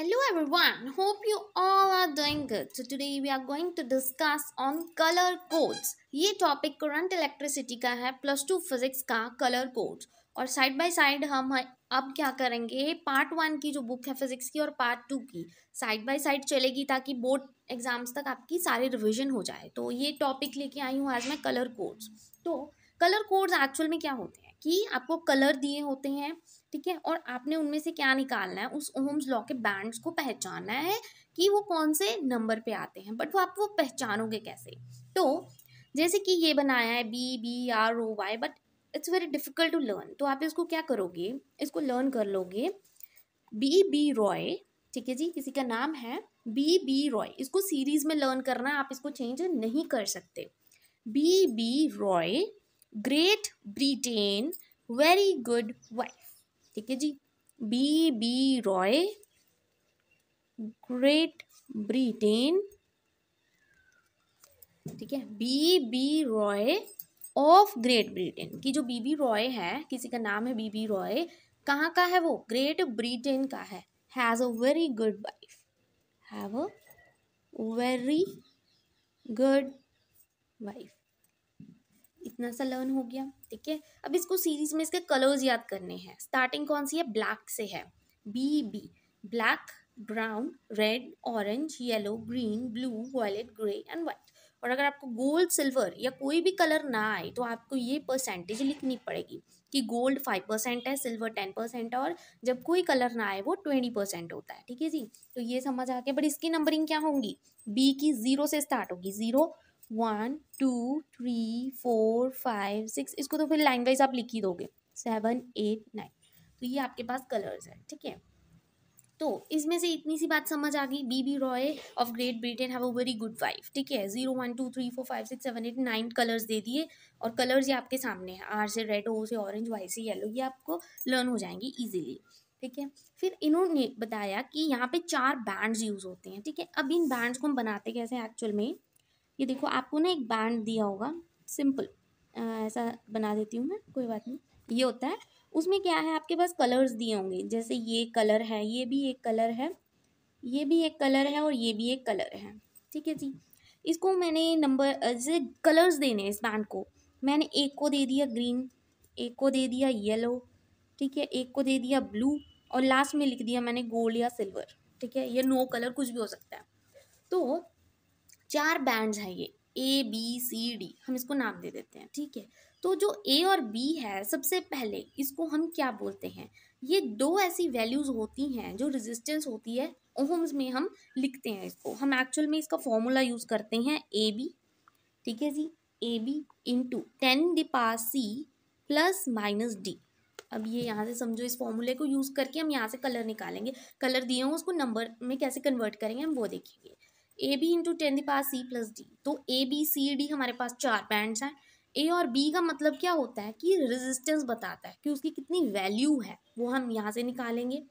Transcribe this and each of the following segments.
Hello everyone, hope you all are doing good. So today we are going to discuss on color codes. ये topic current electricity का है plus two physics का color codes और side by side हम अब क्या करेंगे part one की जो बुक है फिजिक्स की और पार्ट टू की साइड बाय साइड चलेगी ताकि बोर्ड एग्जाम्स तक आपकी सारी रिविजन हो जाए तो ये टॉपिक लेके आई हूँ आज मैं कलर कोड्स तो कलर कोड्स एक्चुअल में क्या होते हैं कि आपको कलर दिए होते हैं ठीक है और आपने उनमें से क्या निकालना है उस ओम्स लॉ के बैंड्स को पहचानना है कि वो कौन से नंबर पे आते हैं बट वो आप वो पहचानोगे कैसे तो जैसे कि ये बनाया है B B R O Y but it's very difficult to learn तो आप इसको क्या करोगे इसको लर्न कर लोगे बी बी रॉय ठीक है जी किसी का नाम है बी बी रॉय इसको सीरीज में लर्न करना आप इसको चेंज नहीं कर सकते B B Roy Great Britain very good wife ठीक है जी B B Roy Great Britain ठीक है B B Roy of Great Britain की जो बीबी रॉय है किसी का नाम है बीबी रॉय कहाँ का है वो ग्रेट ब्रिटेन का है has a very good wife have a very good wife इतना सा लर्न हो गया ठीक है अब इसको सीरीज में इसके कलर्स याद करने हैं स्टार्टिंग कौन सी है ब्लैक से है B B black brown red orange yellow green blue violet grey and white और अगर आपको गोल्ड सिल्वर या कोई भी कलर ना आए तो आपको ये परसेंटेज लिखनी पड़ेगी कि गोल्ड फाइव परसेंट है सिल्वर टेन परसेंट है और जब कोई कलर ना आए वो ट्वेंटी परसेंट होता है ठीक है जी तो ये समझ आ गया बट इसकी नंबरिंग क्या होंगी बी की ज़ीरो से स्टार्ट होगी zero one two three four five six इसको तो फिर लाइन वाइज आप लिख ही दोगे सेवन एट नाइन तो ये आपके पास कलर्स है ठीक है तो इसमें से इतनी सी बात समझ आ गई B B Roy of Great Britain have a very good wife ठीक है zero one two three four five six seven eight nine colours दे दिए और कलर्स ये आपके सामने हैं आर से रेड ओ से ऑरेंज वाई से येलो ये आपको लर्न हो जाएंगी इजीली ठीक है फिर इन्होंने बताया कि यहाँ पे चार बैंड्स यूज़ होते हैं ठीक है अब इन बैंड्स को हम बनाते कैसे एक्चुअल में ये देखो आपको ना एक बैंड दिया होगा सिंपल ऐसा बना देती हूँ मैं कोई बात नहीं ये होता है उसमें क्या है आपके पास कलर्स दिए होंगे जैसे ये कलर है ये भी एक कलर है ये भी एक कलर है और ये भी एक कलर है ठीक है जी इसको मैंने नंबर जैसे कलर्स देने इस बैंड को मैंने एक को दे दिया ग्रीन एक को दे दिया येलो ठीक है एक को दे दिया ब्लू और लास्ट में लिख दिया मैंने गोल्ड या सिल्वर ठीक है ये नो कलर कुछ भी हो सकता है तो चार बैंड्स हैं ये ए बी सी डी हम इसको नाम दे देते हैं ठीक है तो जो ए और बी है सबसे पहले इसको हम क्या बोलते हैं ये दो ऐसी वैल्यूज़ होती हैं जो रेजिस्टेंस होती है ओहम्स में हम लिखते हैं इसको हम एक्चुअल में इसका फॉर्मूला यूज़ करते हैं ए बी ठीक है जी A B into ten D C plus minus D अब ये यहाँ से समझो इस फॉर्मूले को यूज़ करके हम यहाँ से कलर निकालेंगे कलर दिए हों उसको नंबर में कैसे कन्वर्ट करेंगे हम वो देखेंगे A B into ten pass C plus D तो ए बी सी डी हमारे पास चार बैंड्स हैं ए और बी का मतलब क्या होता है कि रेजिस्टेंस बताता है कि उसकी कितनी वैल्यू है वो हम यहाँ से निकालेंगे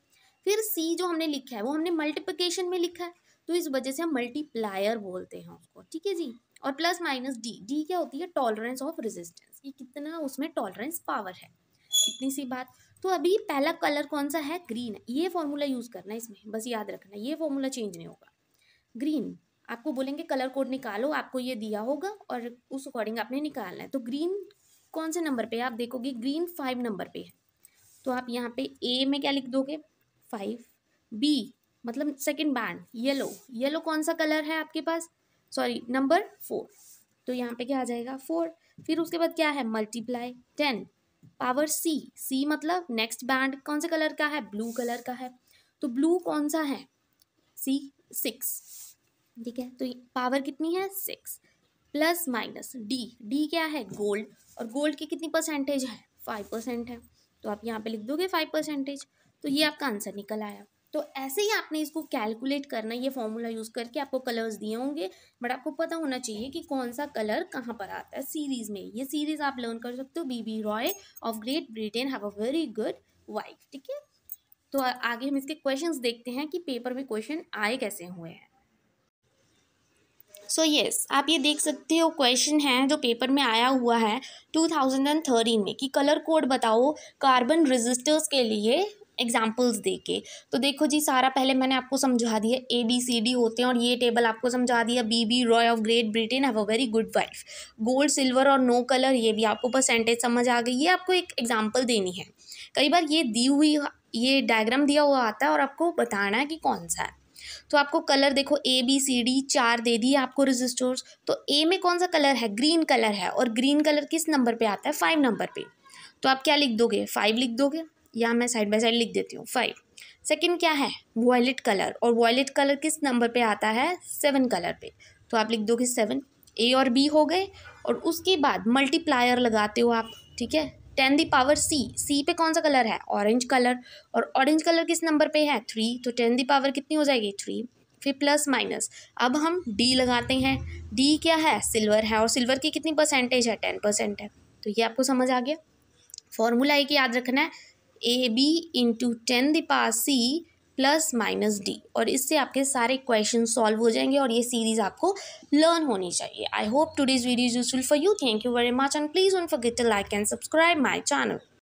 फिर सी जो हमने लिखा है वो हमने मल्टीप्लिकेशन में लिखा है तो इस वजह से हम मल्टीप्लायर बोलते हैं उसको ठीक है जी और प्लस माइनस डी डी क्या होती है टॉलरेंस ऑफ रेजिस्टेंस कि कितना उसमें टॉलरेंस पावर है इतनी सी बात तो अभी पहला कलर कौन सा है ग्रीन है ये फॉर्मूला यूज़ करना है इसमें बस याद रखना ये फॉर्मूला चेंज नहीं होगा ग्रीन आपको बोलेंगे कलर कोड निकालो आपको ये दिया होगा और उस अकॉर्डिंग आपने निकालना है तो ग्रीन कौन से नंबर पे आप देखोगे ग्रीन फाइव नंबर पे है तो आप यहाँ पे ए में क्या लिख दोगे फाइव बी मतलब सेकंड बैंड येलो येलो कौन सा कलर है आपके पास सॉरी नंबर फोर तो यहाँ पे क्या आ जाएगा फोर फिर उसके बाद क्या है multiply ten power C C मतलब नेक्स्ट बैंड कौन से कलर का है ब्लू कलर का है तो ब्लू कौन सा है सी सिक्स ठीक है तो पावर कितनी है six plus minus D D क्या है गोल्ड और गोल्ड की कितनी परसेंटेज है फाइव परसेंट है तो आप यहाँ पे लिख दोगे फाइव परसेंटेज तो ये आपका आंसर निकल आया तो ऐसे ही आपने इसको कैलकुलेट करना ये फॉर्मूला यूज़ करके आपको कलर्स दिए होंगे बट आपको पता होना चाहिए कि कौन सा कलर कहाँ पर आता है सीरीज़ में ये सीरीज़ आप लर्न कर सकते हो B B Roy of Great Britain have a very good wife ठीक है तो आगे हम इसके क्वेश्चंस देखते हैं कि पेपर में क्वेश्चन आए कैसे हुए हैं सो so यस yes, आप ये देख सकते हो क्वेश्चन है जो पेपर में आया हुआ है टू थाउजेंड एंड थर्टीन में कि कलर कोड बताओ कार्बन रजिस्टर्स के लिए एग्जाम्पल्स देके तो देखो जी सारा पहले मैंने आपको समझा दिया ए बी सी डी होते हैं और ये टेबल आपको समझा दिया B B Roy of Great Britain have a very good wife gold silver और नो कलर ये भी आपको परसेंटेज समझ आ गई ये आपको एक एग्जाम्पल देनी है कई बार ये दी हुई ये डायग्राम दिया हुआ आता है और आपको बताना है कि कौन सा है तो आपको कलर देखो ए बी सी डी चार दे दिए आपको रजिस्टर्स तो ए में कौन सा कलर है ग्रीन कलर है और ग्रीन कलर किस नंबर पे आता है फाइव नंबर पे तो आप क्या लिख दोगे फाइव लिख दोगे या मैं साइड बाय साइड लिख देती हूँ फाइव सेकेंड क्या है वॉयलेट कलर और वॉयलेट कलर किस नंबर पर आता है सेवन कलर पे तो आप लिख दोगे सेवन ए और बी हो गए और उसके बाद मल्टीप्लायर लगाते हो आप ठीक है टेन दी पावर सी सी पे कौन सा कलर है ऑरेंज कलर और ऑरेंज कलर किस नंबर पे है थ्री तो टेन दी पावर कितनी हो जाएगी थ्री फिर प्लस माइनस अब हम डी लगाते हैं डी क्या है सिल्वर है और सिल्वर की कितनी परसेंटेज है टेन परसेंट है तो ये आपको समझ आ गया फॉर्मूला एक याद रखना है A B into ten the power C plus minus D और इससे आपके सारे क्वेश्चन सॉल्व हो जाएंगे और ये सीरीज़ आपको लर्न होनी चाहिए I hope today's video is useful for you thank you very much and please don't forget to like and subscribe my channel